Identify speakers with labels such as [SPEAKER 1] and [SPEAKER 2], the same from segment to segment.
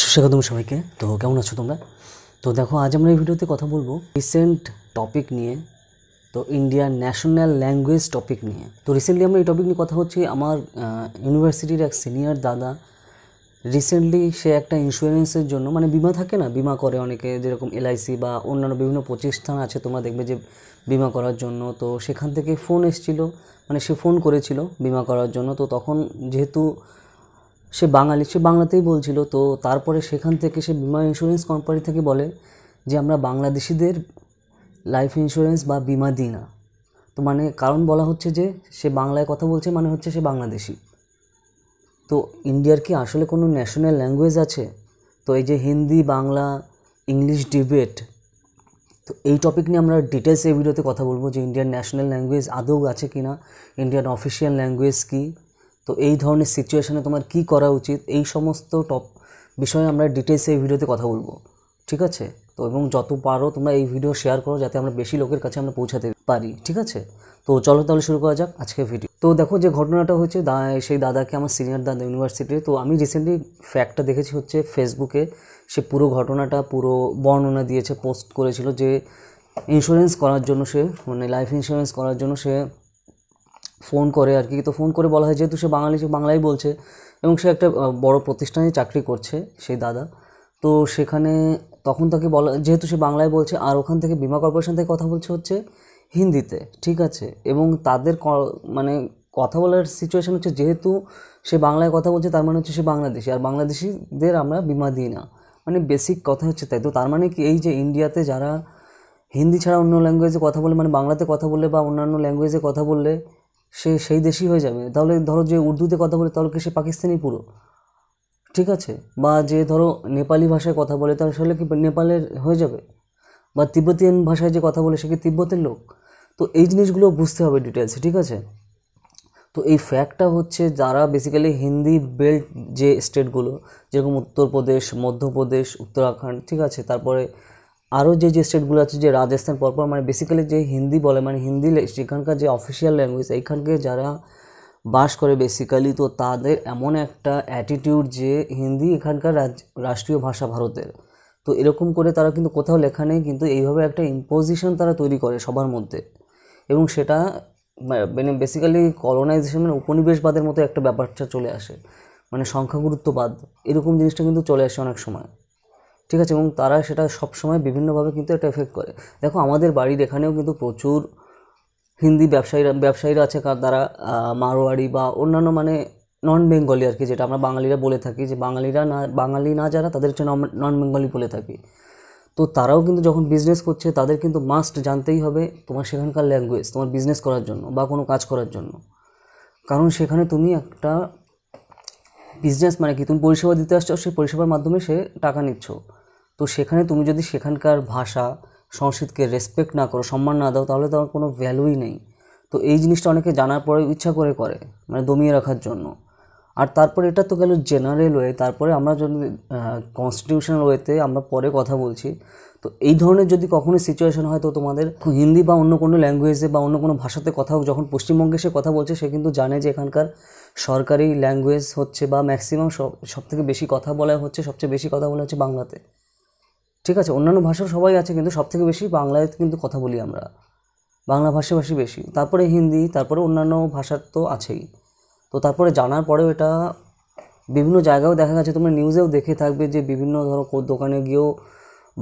[SPEAKER 1] সুস্বাগতম সবাইকে তো কেমন আছো তোমরা তো দেখো আজ আমরা এই ভিডিওতে কথা বলবো রিসেন্ট টপিক নিয়ে তো ইন্ডিয়ার ন্যাশনাল ল্যাঙ্গুয়েজ টপিক নিয়ে তো রিসেন্টলি আমরা এই টপিক নিয়ে কথা হচ্ছে আমার ইউনিভার্সিটির এক সিনিয়র দাদা রিসেন্টলি সে একটা ইন্স্যুরেন্সের জন্য মানে বিমা থাকে না বিমা করে অনেকে যেরকম এলআইসি বা অন্যান্য বিভিন্ন প্রতিষ্ঠান আছে তোমরা দেখবে যে বিমা করার জন্য তো সেখান থেকে ফোন এসেছিল মানে সে ফোন করেছিল বিমা করার জন্য তো তখন যেহেতু সে বাঙালি সে বাংলাতেই বলছিল তো তারপরে সেখান থেকে সে বিমা ইন্স্যুরেন্স কোম্পানি থেকে বলে যে আমরা বাংলাদেশিদের লাইফ ইন্স্যুরেন্স বা বিমা দিই না তো মানে কারণ বলা হচ্ছে যে সে বাংলায় কথা বলছে মানে হচ্ছে সে বাংলাদেশি তো ইন্ডিয়ার কি আসলে কোনো ন্যাশনাল ল্যাঙ্গুয়েজ আছে তো এই যে হিন্দি বাংলা ইংলিশ ডিবেট তো এই টপিক নিয়ে আমরা ডিটেলস এই ভিডিওতে কথা বলবো যে ইন্ডিয়ান ন্যাশনাল ল্যাঙ্গুয়েজ আদৌ আছে কি না ইন্ডিয়ান অফিসিয়াল ল্যাঙ্গুয়েজ কী তো এই ধরনের সিচুয়েশানে তোমার কি করা উচিত এই সমস্ত টপ বিষয়ে আমরা ডিটেলসে এই ভিডিওতে কথা বলবো ঠিক আছে তো এবং যত পারো তোমরা এই ভিডিও শেয়ার করো যাতে আমরা বেশি লোকের কাছে আমরা পৌঁছাতে পারি ঠিক আছে তো চলো তাহলে শুরু করা যাক আজকে ভিডিও তো দেখো যে ঘটনাটা হচ্ছে দা সেই দাদাকে আমার সিনিয়র দাদা ইউনিভার্সিটির তো আমি রিসেন্টলি ফ্যাক্টটা দেখেছি হচ্ছে ফেসবুকে সে পুরো ঘটনাটা পুরো বর্ণনা দিয়েছে পোস্ট করেছিল যে ইন্স্যুরেন্স করার জন্য সে মানে লাইফ ইন্স্যুরেন্স করার জন্য সে ফোন করে আর কি তো ফোন করে বলা হয় যেহেতু সে বাঙালি সে বাংলাই বলছে এবং সে একটা বড় প্রতিষ্ঠানে চাকরি করছে সেই দাদা তো সেখানে তখন তাকে বলা যেহেতু সে বাংলায় বলছে আর ওখান থেকে বিমা কর্পোরেশন থেকে কথা বলছে হচ্ছে হিন্দিতে ঠিক আছে এবং তাদের মানে কথা বলার সিচুয়েশান হচ্ছে যেহেতু সে বাংলায় কথা বলছে তার মানে হচ্ছে সে বাংলাদেশি আর বাংলাদেশিদের আমরা বিমা দিই না মানে বেসিক কথা হচ্ছে তাই তো তার মানে কি এই যে ইন্ডিয়াতে যারা হিন্দি ছাড়া অন্য ল্যাঙ্গুয়েজে কথা বলে মানে বাংলাতে কথা বললে বা অন্যান্য ল্যাঙ্গুয়েজে কথা বললে সে সেই দেশি হয়ে যাবে তাহলে ধরো যে উর্দুতে কথা বলে তাহলে কি সে পাকিস্তানি পুরো ঠিক আছে বা যে ধরো নেপালি ভাষায় কথা বলে তাহলে সে কি নেপালের হয়ে যাবে বা তিব্বতিয়ান ভাষায় যে কথা বলে সে কি তিব্বতের লোক তো এই জিনিসগুলো বুঝতে হবে ডিটেলসে ঠিক আছে তো এই ফ্যাক্টটা হচ্ছে যারা বেসিক্যালি হিন্দি বেল্ট যে স্টেটগুলো যেরকম উত্তরপ্রদেশ মধ্যপ্রদেশ উত্তরাখণ্ড ঠিক আছে তারপরে আরও যে যে স্টেটগুলো আছে যে রাজস্থান পরপর মানে বেসিক্যালি যে হিন্দি বলে মানে হিন্দি সেখানকার যে অফিসিয়াল ল্যাঙ্গুয়েজ এইখানকে যারা বাস করে বেসিক্যালি তো তাদের এমন একটা অ্যাটিটিউড যে হিন্দি এখানকার রাষ্ট্রীয় ভাষা ভারতের তো এরকম করে তারা কিন্তু কোথাও লেখা নেই কিন্তু এইভাবে একটা ইম্পোজিশন তারা তৈরি করে সবার মধ্যে এবং সেটা মানে বেসিক্যালি কলোনাইজেশন মানে উপনিবেশবাদের মতো একটা ব্যাপারটা চলে আসে মানে সংখ্যাগুরুত্ববাদ এরকম জিনিসটা কিন্তু চলে আসে অনেক সময় ঠিক আছে এবং তারা সেটা সবসময় বিভিন্নভাবে কিন্তু একটা এফেক্ট করে দেখো আমাদের বাড়ির এখানেও কিন্তু প্রচুর হিন্দি ব্যবসায়ীরা ব্যবসায়ীরা আছে তারা মারোয়াড়ি বা অন্যান্য মানে নন বেঙ্গলি আর কি যেটা আমরা বাঙালিরা বলে থাকি যে বাঙালিরা না বাঙালি না যারা তাদের হচ্ছে নন বেঙ্গলি বলে থাকি তো তারাও কিন্তু যখন বিজনেস করছে তাদের কিন্তু মাস্ট জানতেই হবে তোমার সেখানকার ল্যাঙ্গুয়েজ তোমার বিজনেস করার জন্য বা কোনো কাজ করার জন্য কারণ সেখানে তুমি একটা বিজনেস মানে কি তুমি পরিষেবা দিতে আসছো সেই পরিষেবার মাধ্যমে সে টাকা নিচ্ছ তো সেখানে তুমি যদি সেখানকার ভাষা সংস্কৃতকে রেসপেক্ট না করো সম্মান না দাও তাহলে তোমার কোনো ভ্যালুই নেই তো এই জিনিসটা অনেকে জানার পরে ইচ্ছা করে করে মানে দমিয়ে রাখার জন্য আর তারপরে এটা তো গেল জেনারেল ওয়ে তারপরে আমরা যদি কনস্টিটিউশনাল ওয়েতে আমরা পরে কথা বলছি তো এই ধরনের যদি কখনো সিচুয়েশন হয় তো তোমাদের হিন্দি বা অন্য কোনো ল্যাঙ্গুয়েজে বা অন্য কোনো ভাষাতে কথা যখন পশ্চিমবঙ্গে সে কথা বলছে সে কিন্তু জানে যে এখানকার সরকারি ল্যাঙ্গুয়েজ হচ্ছে বা ম্যাক্সিমাম সব সবথেকে বেশি কথা বলা হচ্ছে সবচেয়ে বেশি কথা বলা হচ্ছে বাংলাতে ঠিক আছে অন্যান্য ভাষা সবাই আছে কিন্তু সব থেকে বেশি বাংলায় কিন্তু কথা বলি আমরা বাংলা ভাষাভাষী বেশি তারপরে হিন্দি তারপরে অন্যান্য ভাষার তো আছেই তো তারপরে জানার পরেও এটা বিভিন্ন জায়গায়ও দেখা গেছে তোমরা নিউজেও দেখে থাকবে যে বিভিন্ন ধরো দোকানে গিয়েও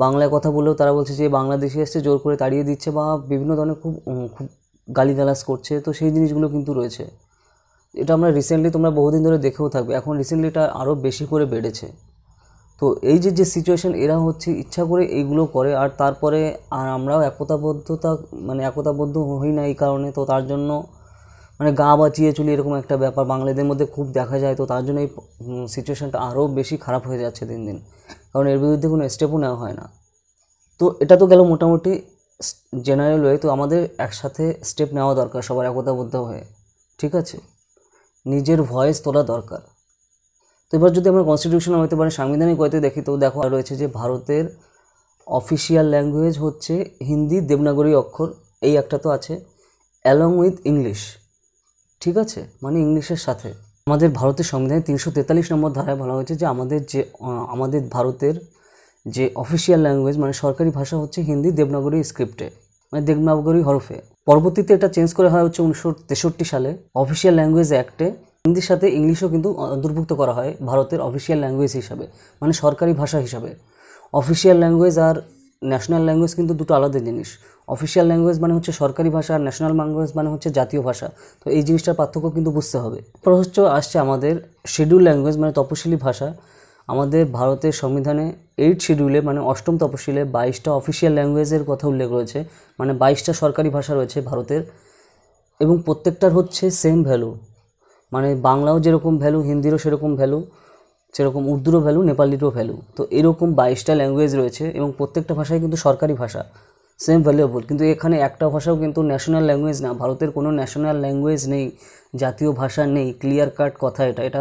[SPEAKER 1] বাংলায় কথা বলেও তারা বলছে যে বাংলাদেশে এসছে জোর করে তাড়িয়ে দিচ্ছে বা বিভিন্ন ধরনের খুব খুব গালিগালাজ করছে তো সেই জিনিসগুলো কিন্তু রয়েছে এটা আমরা রিসেন্টলি তোমরা বহুদিন ধরে দেখেও থাকবে এখন রিসেন্টলি এটা আরও বেশি করে বেড়েছে তো এই যে যে সিচুয়েশান এরা হচ্ছে ইচ্ছা করে এইগুলো করে আর তারপরে আর আমরাও একতাবদ্ধতা মানে একতাবদ্ধ হই না এই কারণে তো তার জন্য মানে গা বাঁচিয়ে চলি এরকম একটা ব্যাপার বাঙালিদের মধ্যে খুব দেখা যায় তো তার জন্য এই সিচুয়েশানটা আরও বেশি খারাপ হয়ে যাচ্ছে দিন দিন কারণ এর বিরুদ্ধে কোনো স্টেপও নেওয়া হয় না তো এটা তো গেল মোটামুটি জেনারেল হয়ে তো আমাদের একসাথে স্টেপ নেওয়া দরকার সবার একতাবদ্ধ হয়ে ঠিক আছে নিজের ভয়েস তোলা দরকার তো এবার যদি আমরা কনস্টিটিউশন হতে পারে সাংবিধানিক হয়তো দেখি তো দেখো রয়েছে যে ভারতের অফিসিয়াল ল্যাঙ্গুয়েজ হচ্ছে হিন্দি দেবনাগরী অক্ষর এই একটা তো আছে অ্যালং উইথ ইংলিশ ঠিক আছে মানে ইংলিশের সাথে আমাদের ভারতের সংবিধানে তিনশো তেতাল্লিশ নম্বর ধারায় বলা হয়েছে যে আমাদের যে আমাদের ভারতের যে অফিসিয়াল ল্যাঙ্গুয়েজ মানে সরকারি ভাষা হচ্ছে হিন্দি দেবনাগরী স্ক্রিপ্টে মানে দেবনাগরী হরফে পরবর্তীতে এটা চেঞ্জ করা হয় হচ্ছে উনিশশো তেষট্টি সালে অফিসিয়াল ল্যাঙ্গুয়েজ অ্যাক্টে হিন্দির সাথে ইংলিশও কিন্তু অন্তর্ভুক্ত করা হয় ভারতের অফিসিয়াল ল্যাঙ্গুয়েজ হিসাবে মানে সরকারি ভাষা হিসাবে অফিসিয়াল ল্যাঙ্গুয়েজ আর ন্যাশনাল ল্যাঙ্গুয়েজ কিন্তু দুটো আলাদা জিনিস অফিসিয়াল ল্যাঙ্গুয়েজ মানে হচ্ছে সরকারি ভাষা আর ন্যাশনাল ল্যাঙ্গুয়েজ মানে হচ্ছে জাতীয় ভাষা তো এই জিনিসটার পার্থক্য কিন্তু বুঝতে হবে প্রশ্ন আসছে আমাদের শিডিউল ল্যাঙ্গুয়েজ মানে তপশিলি ভাষা আমাদের ভারতের সংবিধানে এইট শিডিউলে মানে অষ্টম তপশিলে বাইশটা অফিসিয়াল ল্যাঙ্গুয়েজের কথা উল্লেখ রয়েছে মানে বাইশটা সরকারি ভাষা রয়েছে ভারতের এবং প্রত্যেকটার হচ্ছে সেম ভ্যালু মানে বাংলাও যেরকম ভ্যালু হিন্দিরও সেরকম ভ্যালু সেরকম উর্দুরও ভ্যালু নেপালিরও ভ্যালু তো এরকম বাইশটা ল্যাঙ্গুয়েজ রয়েছে এবং প্রত্যেকটা ভাষাই কিন্তু সরকারি ভাষা সেম ভ্যালুয়েবল কিন্তু এখানে একটা ভাষাও কিন্তু ন্যাশনাল ল্যাঙ্গুয়েজ না ভারতের কোনো ন্যাশনাল ল্যাঙ্গুয়েজ নেই জাতীয় ভাষা নেই ক্লিয়ার কাট কথা এটা এটা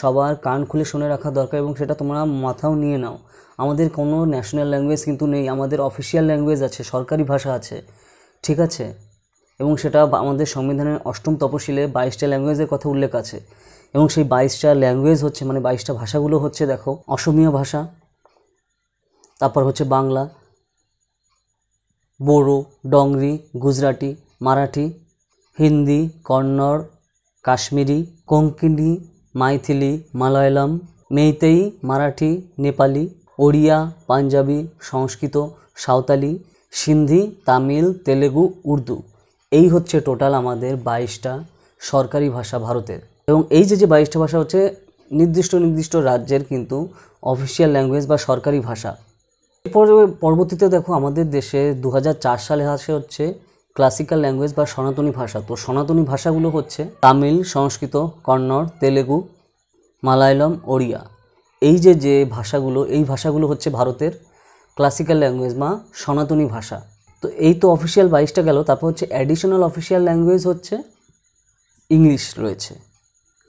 [SPEAKER 1] সবার কান খুলে শুনে রাখা দরকার এবং সেটা তোমরা মাথাও নিয়ে নাও আমাদের কোনো ন্যাশনাল ল্যাঙ্গুয়েজ কিন্তু নেই আমাদের অফিসিয়াল ল্যাঙ্গুয়েজ আছে সরকারি ভাষা আছে ঠিক আছে এবং সেটা আমাদের সংবিধানের অষ্টম তপশিলে বাইশটা ল্যাঙ্গুয়েজের কথা উল্লেখ আছে এবং সেই বাইশটা ল্যাঙ্গুয়েজ হচ্ছে মানে বাইশটা ভাষাগুলো হচ্ছে দেখো অসমীয়া ভাষা তারপর হচ্ছে বাংলা বোরো ডংরি গুজরাটি মারাঠি হিন্দি কন্নড় কাশ্মীরি কোঙ্কিনি মাইথিলি মালয়ালম মেইতেই মারাঠি নেপালি ওড়িয়া পাঞ্জাবি সংস্কৃত সাঁওতালি সিন্ধি তামিল তেলেগু উর্দু এই হচ্ছে টোটাল আমাদের বাইশটা সরকারি ভাষা ভারতের এবং এই যে যে বাইশটা ভাষা হচ্ছে নির্দিষ্ট নির্দিষ্ট রাজ্যের কিন্তু অফিসিয়াল ল্যাঙ্গুয়েজ বা সরকারি ভাষা এরপর পরবর্তীতে দেখো আমাদের দেশে দু সালে আসে হচ্ছে ক্লাসিক্যাল ল্যাঙ্গুয়েজ বা সনাতনী ভাষা তো সনাতনী ভাষাগুলো হচ্ছে তামিল সংস্কৃত কন্নড় তেলেগু মালায়ালম ওড়িয়া এই যে যে ভাষাগুলো এই ভাষাগুলো হচ্ছে ভারতের ক্লাসিক্যাল ল্যাঙ্গুয়েজ বা সনাতনী ভাষা তো এই তো অফিসিয়াল বাইশটা গেল তারপর হচ্ছে অ্যাডিশনাল অফিসিয়াল ল্যাঙ্গুয়েজ হচ্ছে ইংলিশ রয়েছে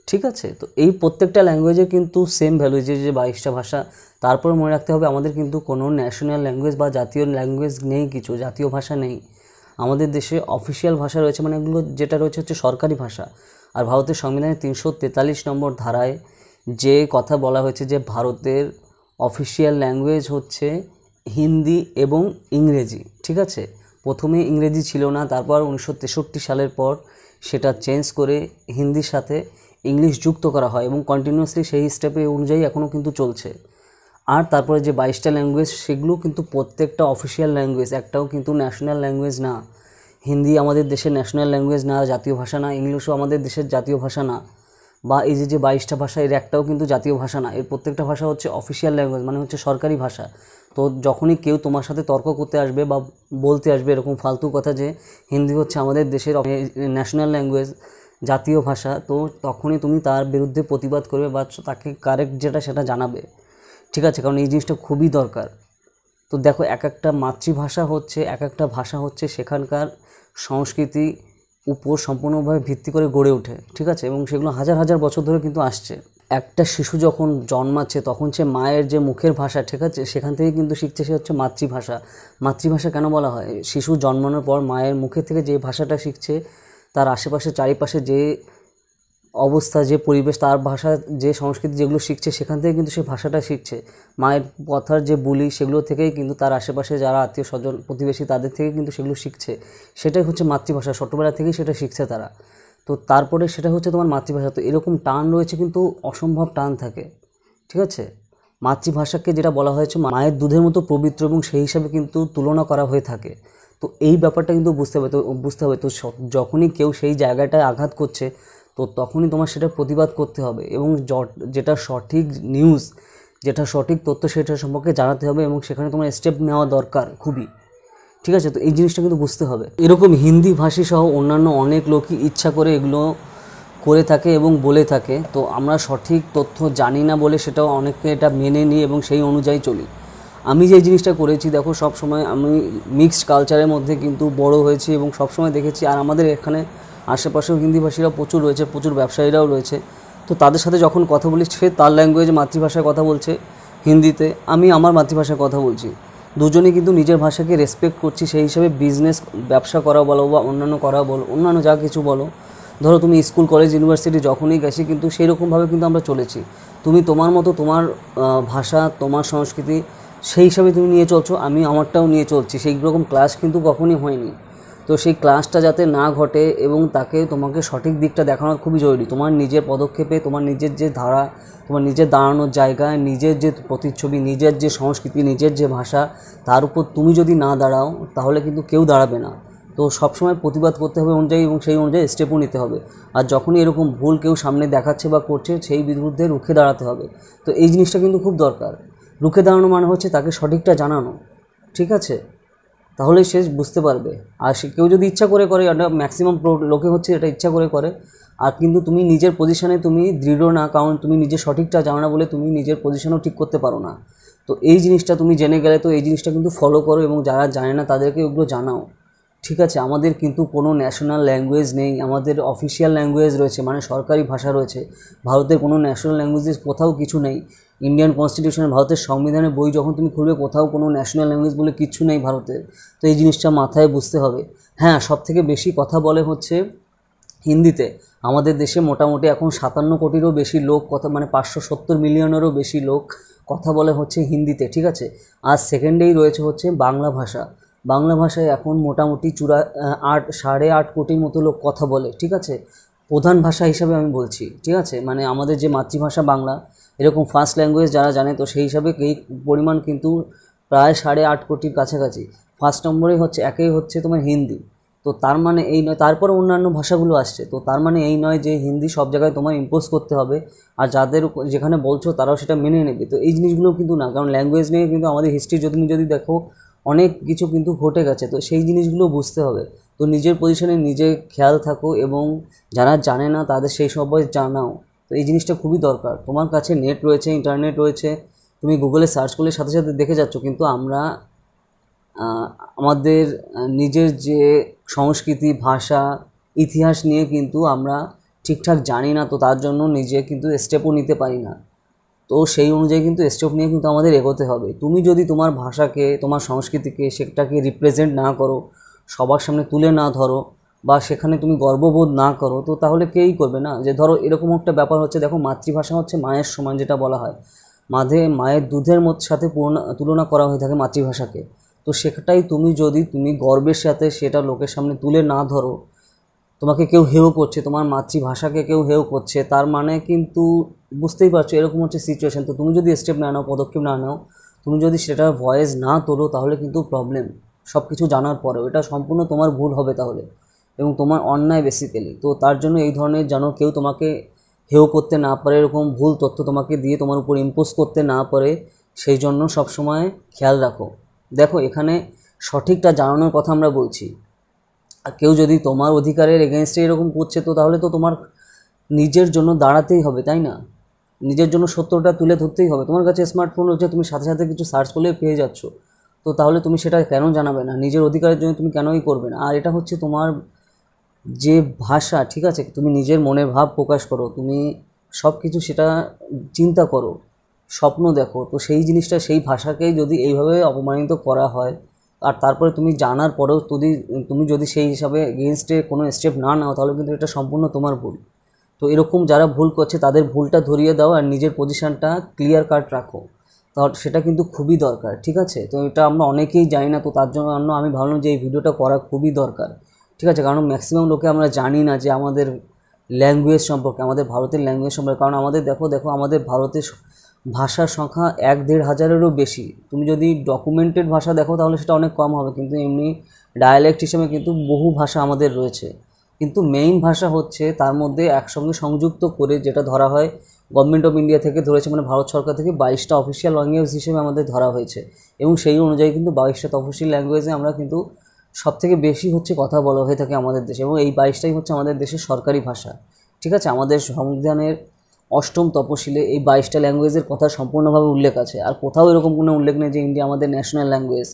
[SPEAKER 1] ঠিক আছে তো এই প্রত্যেকটা ল্যাঙ্গুয়েজে কিন্তু সেম ভ্যালু যে যে বাইশটা ভাষা তারপর মনে রাখতে হবে আমাদের কিন্তু কোনো ন্যাশনাল ল্যাঙ্গুয়েজ বা জাতীয় ল্যাঙ্গুয়েজ নেই কিছু জাতীয় ভাষা নেই আমাদের দেশে অফিসিয়াল ভাষা রয়েছে মানে এগুলো যেটা রয়েছে হচ্ছে সরকারি ভাষা আর ভারতের সংবিধানের তিনশো তেতাল্লিশ নম্বর ধারায় যে কথা বলা হয়েছে যে ভারতের অফিসিয়াল ল্যাঙ্গুয়েজ হচ্ছে হিন্দি এবং ইংরেজি ঠিক আছে প্রথমে ইংরেজি ছিল না তারপর উনিশশো তেষট্টি সালের পর সেটা চেঞ্জ করে হিন্দির সাথে ইংলিশ যুক্ত করা হয় এবং কন্টিনিউয়াসলি সেই স্টেপে অনুযায়ী এখনও কিন্তু চলছে আর তারপরে যে বাইশটা ল্যাঙ্গুয়েজ সেগুলো কিন্তু প্রত্যেকটা অফিসিয়াল ল্যাঙ্গুয়েজ একটাও কিন্তু ন্যাশনাল ল্যাঙ্গুয়েজ না হিন্দি আমাদের দেশের ন্যাশনাল ল্যাঙ্গুয়েজ না জাতীয় ভাষা না ইংলিশও আমাদের দেশের জাতীয় ভাষা না বা এই যে যে বাইশটা ভাষা এর একটাও কিন্তু জাতীয় ভাষা না এর প্রত্যেকটা ভাষা হচ্ছে অফিসিয়াল ল্যাঙ্গুয়েজ মানে হচ্ছে সরকারি ভাষা তো যখনই কেউ তোমার সাথে তর্ক করতে আসবে বা বলতে আসবে এরকম ফালতু কথা যে হিন্দি হচ্ছে আমাদের দেশের ন্যাশনাল ল্যাঙ্গুয়েজ জাতীয় ভাষা তো তখনই তুমি তার বিরুদ্ধে প্রতিবাদ করবে বা তাকে কারেক্ট যেটা সেটা জানাবে ঠিক আছে কারণ এই জিনিসটা খুবই দরকার তো দেখো এক একটা মাতৃভাষা হচ্ছে এক একটা ভাষা হচ্ছে সেখানকার সংস্কৃতি উপর সম্পূর্ণভাবে ভিত্তি করে গড়ে ওঠে ঠিক আছে এবং সেগুলো হাজার হাজার বছর ধরে কিন্তু আসছে একটা শিশু যখন জন্মাচ্ছে তখন সে মায়ের যে মুখের ভাষা ঠিক আছে সেখান থেকে কিন্তু শিখছে সে হচ্ছে মাতৃভাষা মাতৃভাষা কেন বলা হয় শিশু জন্মানোর পর মায়ের মুখে থেকে যে ভাষাটা শিখছে তার আশেপাশে চারিপাশে যে অবস্থা যে পরিবেশ তার ভাষা যে সংস্কৃতি যেগুলো শিখছে সেখান থেকে কিন্তু সে ভাষাটা শিখছে মায়ের কথার যে বলি সেগুলো থেকেই কিন্তু তার আশেপাশে যারা আত্মীয় স্বজন প্রতিবেশী তাদের থেকে কিন্তু সেগুলো শিখছে সেটাই হচ্ছে মাতৃভাষা ছোটোবেলা থেকেই সেটা শিখছে তারা তো তারপরে সেটা হচ্ছে তোমার মাতৃভাষা তো এরকম টান রয়েছে কিন্তু অসম্ভব টান থাকে ঠিক আছে মাতৃভাষাকে যেটা বলা হয়েছে মায়ের দুধের মতো পবিত্র এবং সেই হিসাবে কিন্তু তুলনা করা হয়ে থাকে তো এই ব্যাপারটা কিন্তু বুঝতে হবে তো বুঝতে হবে তো যখনই কেউ সেই জায়গাটায় আঘাত করছে তো তখনই তোমার সেটা প্রতিবাদ করতে হবে এবং যেটা সঠিক নিউজ যেটা সঠিক তথ্য সেটা সম্পর্কে জানাতে হবে এবং সেখানে তোমার স্টেপ নেওয়া দরকার খুবই ঠিক আছে তো এই জিনিসটা কিন্তু বুঝতে হবে এরকম হিন্দি ভাষী সহ অন্যান্য অনেক লোকই ইচ্ছা করে এগুলো করে থাকে এবং বলে থাকে তো আমরা সঠিক তথ্য জানি না বলে সেটাও অনেকে এটা মেনে নিই এবং সেই অনুযায়ী চলি আমি যে জিনিসটা করেছি দেখো সব সময় আমি মিক্সড কালচারের মধ্যে কিন্তু বড় হয়েছি এবং সব সময় দেখেছি আর আমাদের এখানে আশেপাশেও হিন্দিভাষীরা প্রচুর রয়েছে প্রচুর ব্যবসায়ীরাও রয়েছে তো তাদের সাথে যখন কথা বলি সে তার ল্যাঙ্গুয়েজ মাতৃভাষায় কথা বলছে হিন্দিতে আমি আমার মাতৃভাষায় কথা বলছি দুজনে কিন্তু নিজের ভাষাকে রেসপেক্ট করছি সেই হিসাবে বিজনেস ব্যবসা করা বলো বা অন্যান্য করা বলো অন্যান্য যা কিছু বলো ধরো তুমি স্কুল কলেজ ইউনিভার্সিটি যখনই গেছি কিন্তু সেই রকমভাবে কিন্তু আমরা চলেছি তুমি তোমার মতো তোমার ভাষা তোমার সংস্কৃতি সেই হিসাবে তুমি নিয়ে চলছো আমি আমারটাও নিয়ে চলছি সেই রকম ক্লাস কিন্তু কখনই হয়নি তো সেই ক্লাসটা যাতে না ঘটে এবং তাকে তোমাকে সঠিক দিকটা দেখানো খুবই জরুরি তোমার নিজের পদক্ষেপে তোমার নিজের যে ধারা তোমার নিজের দাঁড়ানোর জায়গায় নিজের যে প্রতিচ্ছবি নিজের যে সংস্কৃতি নিজের যে ভাষা তার উপর তুমি যদি না দাঁড়াও তাহলে কিন্তু কেউ দাঁড়াবে না তো সবসময় প্রতিবাদ করতে হবে অনুযায়ী এবং সেই অনুযায়ী স্টেপও নিতে হবে আর যখনই এরকম ভুল কেউ সামনে দেখাচ্ছে বা করছে সেই বিরুদ্ধে রুখে দাঁড়াতে হবে তো এই জিনিসটা কিন্তু খুব দরকার রুখে দাঁড়ানো মানে হচ্ছে তাকে সঠিকটা জানানো ঠিক আছে তাহলে সে বুঝতে পারবে আর সে কেউ যদি ইচ্ছা করে করে এটা ম্যাক্সিমাম লোকে হচ্ছে এটা ইচ্ছা করে করে আর কিন্তু তুমি নিজের পজিশানে তুমি দৃঢ় না কারণ তুমি নিজের সঠিকটা জানো না বলে তুমি নিজের পজিশনও ঠিক করতে পারো না তো এই জিনিসটা তুমি জেনে গেলে তো এই জিনিসটা কিন্তু ফলো করো এবং যারা জানে না তাদেরকে ওগুলো জানাও ঠিক আছে আমাদের কিন্তু কোনো ন্যাশনাল ল্যাঙ্গুয়েজ নেই আমাদের অফিসিয়াল ল্যাঙ্গুয়েজ রয়েছে মানে সরকারি ভাষা রয়েছে ভারতের কোনো ন্যাশনাল ল্যাঙ্গুয়েজ কোথাও কিছু নেই ইন্ডিয়ান কনস্টিটিউশন ভারতের সংবিধানের বই যখন তুমি খুলবে কোথাও কোনো ন্যাশনাল ল্যাঙ্গুয়েজ বলে কিচ্ছু নেই ভারতের তো এই জিনিসটা মাথায় বুঝতে হবে হ্যাঁ সবথেকে বেশি কথা বলে হচ্ছে হিন্দিতে আমাদের দেশে মোটামুটি এখন সাতান্ন কোটিরও বেশি লোক কথা মানে পাঁচশো সত্তর মিলিয়নেরও বেশি লোক কথা বলে হচ্ছে হিন্দিতে ঠিক আছে আর সেকেন্ডেই রয়েছে হচ্ছে বাংলা ভাষা বাংলা ভাষায় এখন মোটামুটি চূড়া আট সাড়ে আট কোটির মতো লোক কথা বলে ঠিক আছে প্রধান ভাষা হিসাবে আমি বলছি ঠিক আছে মানে আমাদের যে মাতৃভাষা বাংলা এরকম ফার্স্ট ল্যাঙ্গুয়েজ যারা জানে তো সেই হিসাবে এই পরিমাণ কিন্তু প্রায় সাড়ে আট কোটির কাছাকাছি ফার্স্ট নম্বরেই হচ্ছে একেই হচ্ছে তোমার হিন্দি তো তার মানে এই নয় তারপর অন্যান্য ভাষাগুলো আসছে তো তার মানে এই নয় যে হিন্দি সব জায়গায় তোমার ইম্পোজ করতে হবে আর যাদের যেখানে বলছো তারাও সেটা মেনে নেবে তো এই জিনিসগুলো কিন্তু না কারণ ল্যাঙ্গুয়েজ নিয়ে কিন্তু আমাদের হিস্ট্রি যদি তুমি যদি দেখো অনেক কিছু কিন্তু ঘটে গেছে তো সেই জিনিসগুলো বুঝতে হবে তো নিজের পজিশনে নিজে খেয়াল থাকো এবং যারা জানে না তাদের সেই সবাই জানাও তো এই জিনিসটা খুবই দরকার তোমার কাছে নেট রয়েছে ইন্টারনেট রয়েছে তুমি গুগলে সার্চ করলে সাথে সাথে দেখে যাচ্ছ কিন্তু আমরা আমাদের নিজের যে সংস্কৃতি ভাষা ইতিহাস নিয়ে কিন্তু আমরা ঠিকঠাক জানি না তো তার জন্য নিজে কিন্তু স্টেপও নিতে পারি না তো সেই অনুযায়ী কিন্তু স্টেপ নিয়ে কিন্তু আমাদের এগোতে হবে তুমি যদি তোমার ভাষাকে তোমার সংস্কৃতিকে সেটাকে রিপ্রেজেন্ট না করো সবার সামনে তুলে না ধরো বা সেখানে তুমি গর্ববোধ না করো তো তাহলে কেউই করবে না যে ধরো এরকম একটা ব্যাপার হচ্ছে দেখো মাতৃভাষা হচ্ছে মায়ের সমান যেটা বলা হয় মাঝে মায়ের দুধের মত সাথে তুলনা করা হয়ে থাকে মাতৃভাষাকে তো সেটাই তুমি যদি তুমি গর্বের সাথে সেটা লোকের সামনে তুলে না ধরো তোমাকে কেউ হেও করছে তোমার মাতৃভাষাকে কেউ হেও করছে তার মানে কিন্তু বুঝতেই পারছো এরকম হচ্ছে সিচুয়েশান তো তুমি যদি স্টেপ না নাও পদক্ষেপ না নাও তুমি যদি সেটার ভয়েস না তোলো তাহলে কিন্তু প্রবলেম সব কিছু জানার পরেও এটা সম্পূর্ণ তোমার ভুল হবে তাহলে এবং তোমার অন্যায় বেসিক্যালি তো তার জন্য এই ধরনের যেন কেউ তোমাকে হেও করতে না পারে এরকম ভুল তথ্য তোমাকে দিয়ে তোমার উপর ইম্পোজ করতে না পারে সেই জন্য সবসময় খেয়াল রাখো দেখো এখানে সঠিকটা জানানোর কথা আমরা বলছি আর কেউ যদি তোমার অধিকারের এগেনস্টে এরকম করছে তো তাহলে তো তোমার নিজের জন্য দাঁড়াতেই হবে তাই না নিজের জন্য সত্যটা তুলে ধরতেই হবে তোমার কাছে স্মার্টফোন রয়েছে তুমি সাথে সাথে কিছু সার্চ করলে পেয়ে যাচ্ছ তো তাহলে তুমি সেটা কেন জানাবে না নিজের অধিকারের জন্য তুমি কেনই করবে না আর এটা হচ্ছে তোমার যে ভাষা ঠিক আছে তুমি নিজের মনে ভাব প্রকাশ করো তুমি সব কিছু সেটা চিন্তা করো স্বপ্ন দেখো তো সেই জিনিসটা সেই ভাষাকেই যদি এইভাবে অপমানিত করা হয় আর তারপরে তুমি জানার পরেও যদি তুমি যদি সেই হিসাবে এগেনস্টে কোনো স্টেপ না নাও তাহলে কিন্তু এটা সম্পূর্ণ তোমার ভুল তো এরকম যারা ভুল করছে তাদের ভুলটা ধরিয়ে দাও আর নিজের পজিশানটা ক্লিয়ার কাট রাখো তাহলে সেটা কিন্তু খুবই দরকার ঠিক আছে তো এটা আমরা অনেকেই জানি না তো তার জন্য আমি ভাবলাম যে এই ভিডিওটা করা খুবই দরকার ঠিক আছে কারণ ম্যাক্সিমাম লোকে আমরা জানি না যে আমাদের ল্যাঙ্গুয়েজ সম্পর্কে আমাদের ভারতের ল্যাঙ্গুয়েজ সম্পর্কে কারণ আমাদের দেখো দেখো আমাদের ভারতের ভাষার সংখ্যা এক দেড় হাজারেরও বেশি তুমি যদি ডকুমেন্টেড ভাষা দেখো তাহলে সেটা অনেক কম হবে কিন্তু এমনি ডায়ালেক্ট হিসেবে কিন্তু বহু ভাষা আমাদের রয়েছে কিন্তু মেইন ভাষা হচ্ছে তার মধ্যে একসঙ্গে সংযুক্ত করে যেটা ধরা হয় গভর্নমেন্ট অফ ইন্ডিয়া থেকে ধরেছে মানে ভারত সরকার থেকে বাইশটা অফিসিয়াল ল্যাঙ্গুয়েজ হিসেবে আমাদের ধরা হয়েছে এবং সেই অনুযায়ী কিন্তু বাইশটা অফিসিয়াল ল্যাঙ্গুয়েজে আমরা কিন্তু সব থেকে বেশি হচ্ছে কথা বলা হয়ে থাকে আমাদের দেশে এবং এই বাইশটাই হচ্ছে আমাদের দেশের সরকারি ভাষা ঠিক আছে আমাদের সংবিধানের অষ্টম তপশিলে এই বাইশটা ল্যাঙ্গুয়েজের কথা সম্পূর্ণভাবে উল্লেখ আছে আর কোথাও এরকম কোনো উল্লেখ নেই যে ইন্ডিয়া আমাদের ন্যাশনাল ল্যাঙ্গুয়েজ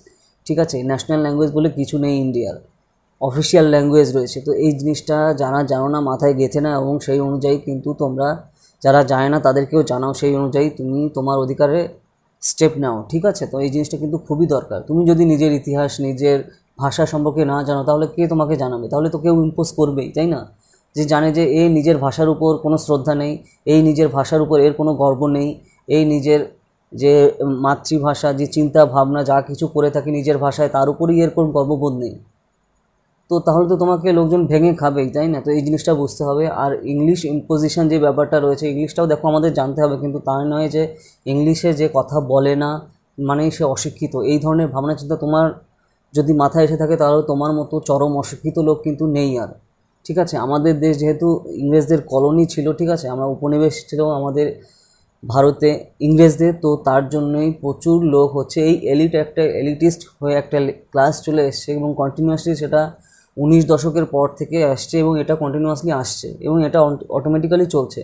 [SPEAKER 1] ঠিক আছে ন্যাশনাল ল্যাঙ্গুয়েজ বলে কিছু নেই ইন্ডিয়ার অফিসিয়াল ল্যাঙ্গুয়েজ রয়েছে তো এই জিনিসটা জানা জানো না মাথায় গেছে না এবং সেই অনুযায়ী কিন্তু তোমরা যারা জানে না তাদেরকেও জানাও সেই অনুযায়ী তুমি তোমার অধিকারে স্টেপ নাও ঠিক আছে তো এই জিনিসটা কিন্তু খুবই দরকার তুমি যদি নিজের ইতিহাস নিজের ভাষা সম্পর্কে না জানো তাহলে কে তোমাকে জানাবে তাহলে তো কেউ ইম্পোজ করবেই তাই না যে জানে যে এই নিজের ভাষার উপর কোনো শ্রদ্ধা নেই এই নিজের ভাষার উপর এর কোনো গর্ব নেই এই নিজের যে মাতৃভাষা যে চিন্তা ভাবনা যা কিছু করে থাকি নিজের ভাষায় তার উপরই এর কোনো গর্ববোধ নেই তো তাহলে তো তোমাকে লোকজন ভেঙে খাবেই তাই না তো এই জিনিসটা বুঝতে হবে আর ইংলিশ ইম্পোজিশন যে ব্যাপারটা রয়েছে ইংলিশটাও দেখো আমাদের জানতে হবে কিন্তু তাই নয় যে ইংলিশে যে কথা বলে না মানেই সে অশিক্ষিত এই ধরনের ভাবনা চিন্তা তোমার যদি মাথায় এসে থাকে তাহলে তোমার মতো চরম অশিক্ষিত লোক কিন্তু নেই আর ঠিক আছে আমাদের দেশ যেহেতু ইংরেজদের কলোনি ছিল ঠিক আছে আমরা উপনিবেশ ছিল আমাদের ভারতে ইংরেজদের তো তার জন্যই প্রচুর লোক হচ্ছে এই এলিট একটা এলিটিস্ট হয়ে একটা ক্লাস চলে এসছে এবং কন্টিনিউয়াসলি সেটা উনিশ দশকের পর থেকে আসছে এবং এটা কন্টিনিউয়াসলি আসছে এবং এটা অটোমেটিক্যালি চলছে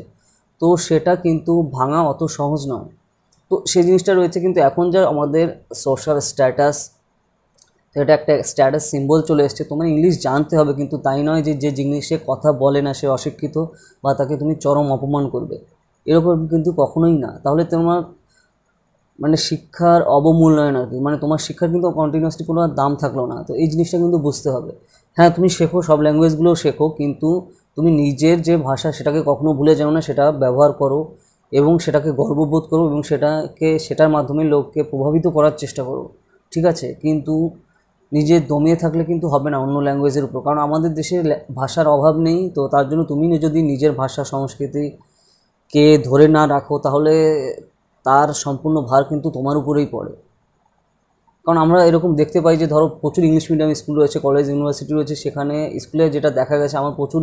[SPEAKER 1] তো সেটা কিন্তু ভাঙা অত সহজ নয় তো সেই জিনিসটা রয়েছে কিন্তু এখন যা আমাদের সোশ্যাল স্ট্যাটাস তো এটা একটা স্ট্যাটাস সিম্বল চলে এসছে তোমার ইংলিশ জানতে হবে কিন্তু তাই নয় যে যে জিনিসে কথা বলে না সে অশিক্ষিত বা তাকে তুমি চরম অপমান করবে এরকম কিন্তু কখনোই না তাহলে তোমার মানে শিক্ষার অবমূল্যায়ন আর কি মানে তোমার শিক্ষার কিন্তু কন্টিনিউয়াসলি কোনো আর দাম থাকলো না তো এই জিনিসটা কিন্তু বুঝতে হবে হ্যাঁ তুমি শেখো সব ল্যাঙ্গুয়েজগুলো শেখো কিন্তু তুমি নিজের যে ভাষা সেটাকে কখনো ভুলে যাও না সেটা ব্যবহার করো এবং সেটাকে গর্ববোধ করো এবং সেটাকে সেটার মাধ্যমে লোককে প্রভাবিত করার চেষ্টা করো ঠিক আছে কিন্তু নিজে দমিয়ে থাকলে কিন্তু হবে না অন্য ল্যাঙ্গুয়েজের উপর কারণ আমাদের দেশে ভাষার অভাব নেই তো তার জন্য তুমি যদি নিজের ভাষা সংস্কৃতিকে ধরে না রাখো তাহলে তার সম্পূর্ণ ভার কিন্তু তোমার উপরেই পড়ে কারণ আমরা এরকম দেখতে পাই যে ধরো প্রচুর ইংলিশ মিডিয়াম স্কুল রয়েছে কলেজ ইউনিভার্সিটি রয়েছে সেখানে স্কুলে যেটা দেখা গেছে আমার প্রচুর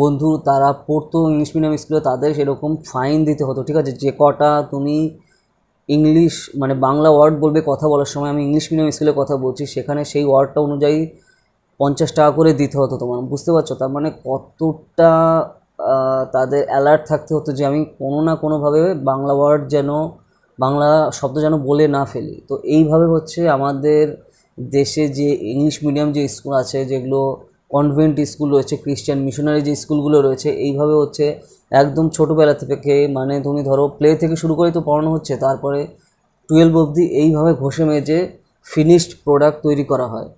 [SPEAKER 1] বন্ধু তারা পড়তো ইংলিশ মিডিয়াম স্কুলে তাদের সেরকম ফাইন দিতে হতো ঠিক আছে যে কটা তুমি ইংলিশ মানে বাংলা ওয়ার্ড বলবে কথা বলার সময় আমি ইংলিশ মিডিয়াম স্কুলে কথা বলছি সেখানে সেই ওয়ার্ডটা অনুযায়ী পঞ্চাশ টাকা করে দিতে হতো তোমার বুঝতে পারছো তার মানে কতটা তাদের অ্যালার্ট থাকতে হতো যে আমি কোনো না কোনোভাবে বাংলা ওয়ার্ড যেন বাংলা শব্দ যেন বলে না ফেলি তো এইভাবে হচ্ছে আমাদের দেশে যে ইংলিশ মিডিয়াম যে স্কুল আছে যেগুলো কনভেন্ট স্কুল রয়েছে খ্রিস্টান মিশনারি যে স্কুলগুলো রয়েছে এইভাবে হচ্ছে একদম ছোটোবেলা থেকে মানে তুমি ধরো প্লে থেকে শুরু করেই তো পড়ানো হচ্ছে তারপরে টুয়েলভ অবধি এইভাবে ঘষে মেজে ফিনিশড প্রোডাক্ট তৈরি করা হয়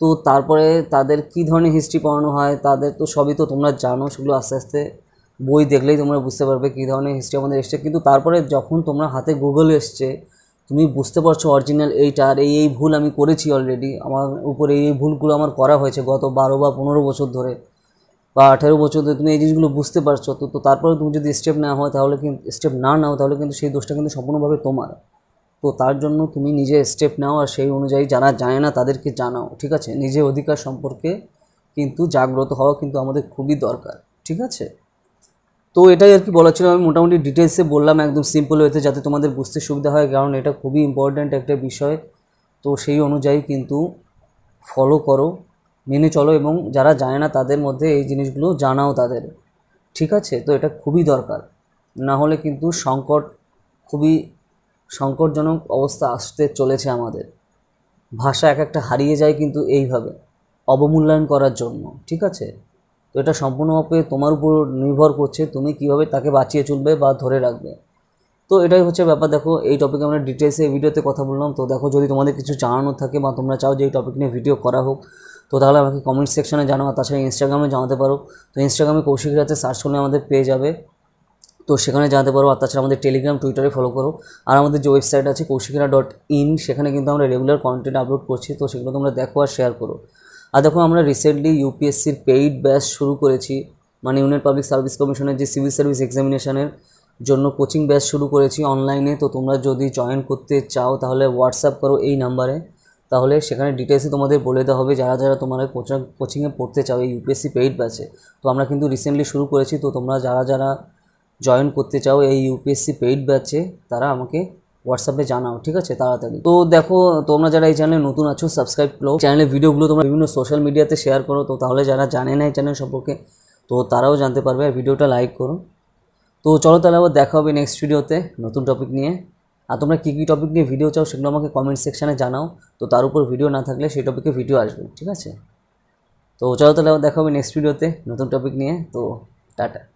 [SPEAKER 1] তো তারপরে তাদের কি ধরনের হিস্ট্রি পড়ানো হয় তাদের তো সবই তো তোমরা জানো সেগুলো আস্তে আস্তে বই দেখলেই তোমরা বুঝতে পারবে কী ধরনের হিস্ট্রি আমাদের এসছে কিন্তু তারপরে যখন তোমরা হাতে গুগল এসছে তুমি বুঝতে পারছো অরিজিনাল এইটার এই এই ভুল আমি করেছি অলরেডি আমার উপরে এই ভুলগুলো আমার করা হয়েছে গত বারো বা পনেরো বছর ধরে বা আঠেরো বছর তুমি এই জিনিসগুলো বুঝতে পারছো তো তো তারপরে তুমি যদি স্টেপ না হয় তাহলে কিন্তু স্টেপ না নাও তাহলে কিন্তু সেই দোষটা কিন্তু সম্পূর্ণভাবে তোমার তো তার জন্য তুমি নিজে স্টেপ নাও আর সেই অনুযায়ী যারা জানে না তাদেরকে জানাও ঠিক আছে নিজে অধিকার সম্পর্কে কিন্তু জাগ্রত হওয়া কিন্তু আমাদের খুবই দরকার ঠিক আছে তো এটাই আর কি বলা ছিল আমি মোটামুটি ডিটেলসে বললাম একদম সিম্পল হয়েছে যাতে তোমাদের বুঝতে সুবিধা হয় কারণ এটা খুবই ইম্পর্ট্যান্ট একটা বিষয় তো সেই অনুযায়ী কিন্তু ফলো করো মেনে চলো এবং যারা জানে না তাদের মধ্যে এই জিনিসগুলো জানাও তাদের ঠিক আছে তো এটা খুবই দরকার না হলে কিন্তু সংকট খুবই সংকটজনক অবস্থা আসতে চলেছে আমাদের ভাষা এক একটা হারিয়ে যায় কিন্তু এইভাবে অবমূল্যায়ন করার জন্য ঠিক আছে তো এটা সম্পূর্ণভাবে তোমার উপর নির্ভর করছে তুমি কিভাবে তাকে বাঁচিয়ে চলবে বা ধরে রাখবে তো এটাই হচ্ছে ব্যাপার দেখো এই টপিকে আমরা ডিটেলসে ভিডিওতে কথা বললাম তো দেখো যদি তোমাদের কিছু জানানো থাকে বা তোমরা চাও যে এই টপিক নিয়ে ভিডিও করা হোক তো তাহলে আমাকে কমেন্ট সেকশনে আর তাছাড়া ইনস্টাগ্রামে জানাতে পারো তো ইনস্টাগ্রামে কৌশিক রাতে সার্চ করলে আমাদের পেয়ে যাবে তো সেখানে জানাতে পারো আর তাছাড়া আমাদের টেলিগ্রাম টুইটারে ফলো করো আর আমাদের যে ওয়েবসাইট আছে কৌশিকরা ডট ইন সেখানে কিন্তু আমরা রেগুলার কন্টেন্ট আপলোড করছি তো সেগুলো তোমরা দেখো আর শেয়ার করো আর দেখো আমরা রিসেন্টলি ইউপিএসসির পেইড ব্যাচ শুরু করেছি মানে ইউনিয়ন পাবলিক সার্ভিস কমিশনের যে সিভিল সার্ভিস এক্সামিনেশনের জন্য কোচিং ব্যাচ শুরু করেছি অনলাইনে তো তোমরা যদি জয়েন করতে চাও তাহলে হোয়াটসঅ্যাপ করো এই নাম্বারে তাহলে সেখানে ডিটেলসে তোমাদের বলে দেওয়া হবে যারা যারা তোমরা কোচিং কোচিংয়ে পড়তে চাও এই ইউপিএসসি পেইড ব্যাচে তো আমরা কিন্তু রিসেন্টলি শুরু করেছি তো তোমরা যারা যারা জয়েন করতে চাও এই ইউপিএসসি পেইড ব্যাচে তারা আমাকে হোয়াটসঅ্যাপে জানাও ঠিক আছে তাড়াতাড়ি তো দেখো তোমরা যারা এই চ্যানেলে নতুন আছো সাবস্ক্রাইব করো চ্যানেলের ভিডিওগুলো তোমরা বিভিন্ন সোশ্যাল মিডিয়াতে শেয়ার করো তো তাহলে যারা জানে না এই চ্যানেল সম্পর্কে তো তারাও জানতে পারবে ভিডিওটা লাইক করো তো চলো তাহলে আবার দেখা হবে নেক্সট ভিডিওতে নতুন টপিক নিয়ে আর তোমরা কী কী টপিক নিয়ে ভিডিও চাও সেগুলো আমাকে কমেন্ট সেকশানে জানাও তো তার উপর ভিডিও না থাকলে সেই টপিকে ভিডিও আসবে ঠিক আছে তো চলো তাহলে দেখা হবে নেক্সট ভিডিওতে নতুন টপিক নিয়ে তো টাটা